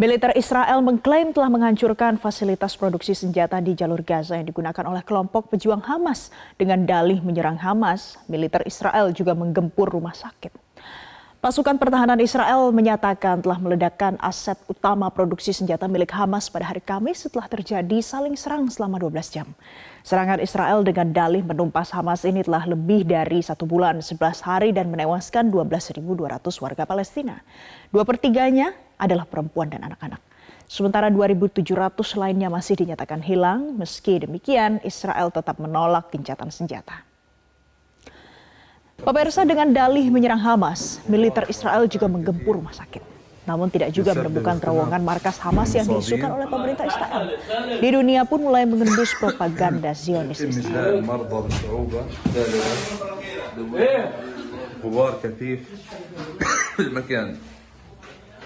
Militer Israel mengklaim telah menghancurkan fasilitas produksi senjata di jalur Gaza yang digunakan oleh kelompok pejuang Hamas. Dengan dalih menyerang Hamas, militer Israel juga menggempur rumah sakit. Pasukan pertahanan Israel menyatakan telah meledakkan aset utama produksi senjata milik Hamas pada hari Kamis setelah terjadi saling serang selama 12 jam. Serangan Israel dengan dalih menumpas Hamas ini telah lebih dari satu bulan, 11 hari dan menewaskan 12.200 warga Palestina. Dua pertiganya adalah perempuan dan anak-anak. Sementara 2.700 lainnya masih dinyatakan hilang, meski demikian Israel tetap menolak gencatan senjata. Pemirsa dengan dalih menyerang Hamas, militer Israel juga menggempur rumah sakit. Namun tidak juga menemukan terowongan markas Hamas yang diisukan oleh pemerintah Israel. Di dunia pun mulai mengendus propaganda Zionis Israel.